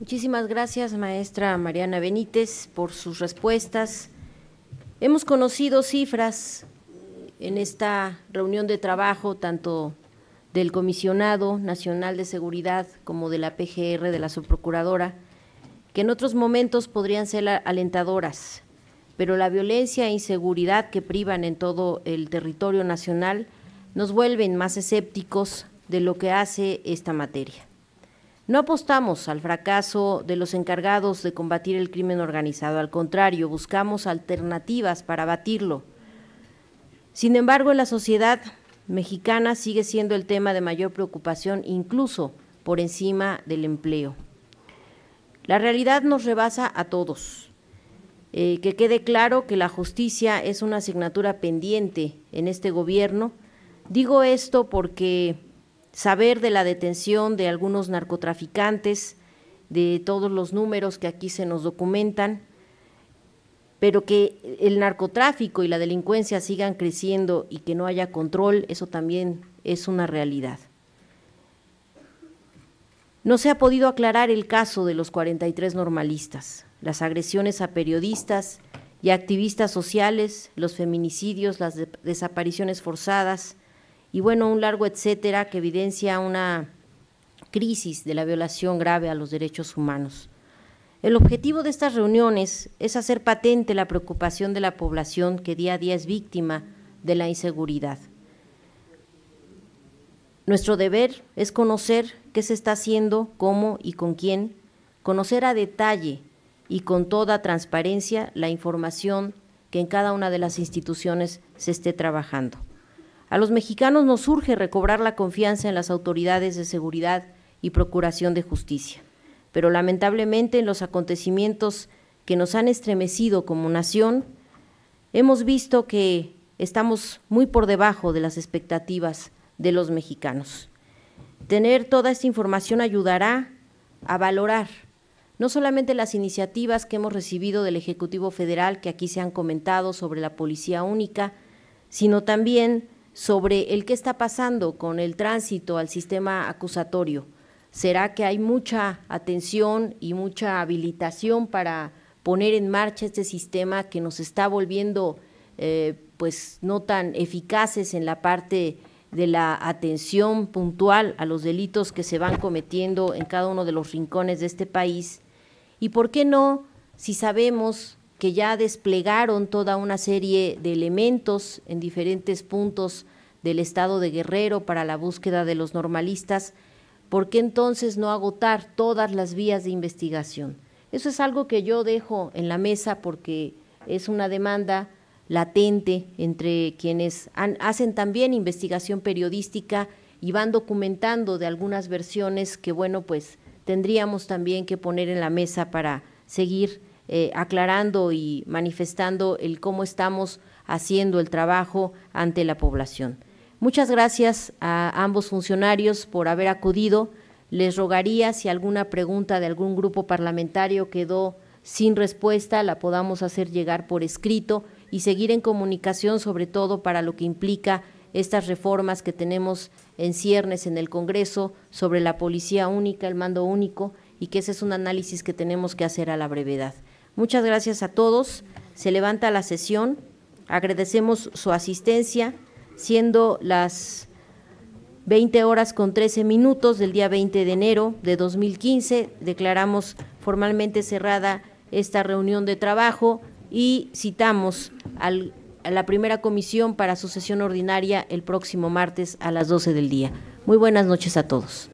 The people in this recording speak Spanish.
Muchísimas gracias, maestra Mariana Benítez, por sus respuestas. Hemos conocido cifras eh, en esta reunión de trabajo, tanto del Comisionado Nacional de Seguridad como de la PGR, de la Subprocuradora, que en otros momentos podrían ser alentadoras, pero la violencia e inseguridad que privan en todo el territorio nacional nos vuelven más escépticos de lo que hace esta materia. No apostamos al fracaso de los encargados de combatir el crimen organizado, al contrario, buscamos alternativas para abatirlo. Sin embargo, en la sociedad mexicana sigue siendo el tema de mayor preocupación, incluso por encima del empleo. La realidad nos rebasa a todos. Eh, que quede claro que la justicia es una asignatura pendiente en este gobierno. Digo esto porque saber de la detención de algunos narcotraficantes, de todos los números que aquí se nos documentan, pero que el narcotráfico y la delincuencia sigan creciendo y que no haya control, eso también es una realidad. No se ha podido aclarar el caso de los 43 normalistas, las agresiones a periodistas y activistas sociales, los feminicidios, las desapariciones forzadas, y bueno, un largo etcétera que evidencia una crisis de la violación grave a los derechos humanos. El objetivo de estas reuniones es hacer patente la preocupación de la población que día a día es víctima de la inseguridad. Nuestro deber es conocer qué se está haciendo, cómo y con quién, conocer a detalle y con toda transparencia la información que en cada una de las instituciones se esté trabajando. A los mexicanos nos urge recobrar la confianza en las autoridades de seguridad y procuración de justicia. Pero lamentablemente en los acontecimientos que nos han estremecido como nación, hemos visto que estamos muy por debajo de las expectativas de los mexicanos. Tener toda esta información ayudará a valorar no solamente las iniciativas que hemos recibido del Ejecutivo Federal, que aquí se han comentado sobre la policía única, sino también sobre el qué está pasando con el tránsito al sistema acusatorio. ¿Será que hay mucha atención y mucha habilitación para poner en marcha este sistema que nos está volviendo eh, pues no tan eficaces en la parte de la atención puntual a los delitos que se van cometiendo en cada uno de los rincones de este país? ¿Y por qué no, si sabemos que ya desplegaron toda una serie de elementos en diferentes puntos del estado de Guerrero para la búsqueda de los normalistas, ¿por qué entonces no agotar todas las vías de investigación? Eso es algo que yo dejo en la mesa porque es una demanda latente entre quienes hacen también investigación periodística y van documentando de algunas versiones que, bueno, pues tendríamos también que poner en la mesa para seguir eh, aclarando y manifestando el cómo estamos haciendo el trabajo ante la población. Muchas gracias a ambos funcionarios por haber acudido. Les rogaría si alguna pregunta de algún grupo parlamentario quedó sin respuesta, la podamos hacer llegar por escrito y seguir en comunicación, sobre todo para lo que implica estas reformas que tenemos en ciernes en el Congreso sobre la policía única, el mando único, y que ese es un análisis que tenemos que hacer a la brevedad. Muchas gracias a todos. Se levanta la sesión. Agradecemos su asistencia, siendo las 20 horas con 13 minutos del día 20 de enero de 2015. Declaramos formalmente cerrada esta reunión de trabajo y citamos a la primera comisión para su sesión ordinaria el próximo martes a las 12 del día. Muy buenas noches a todos.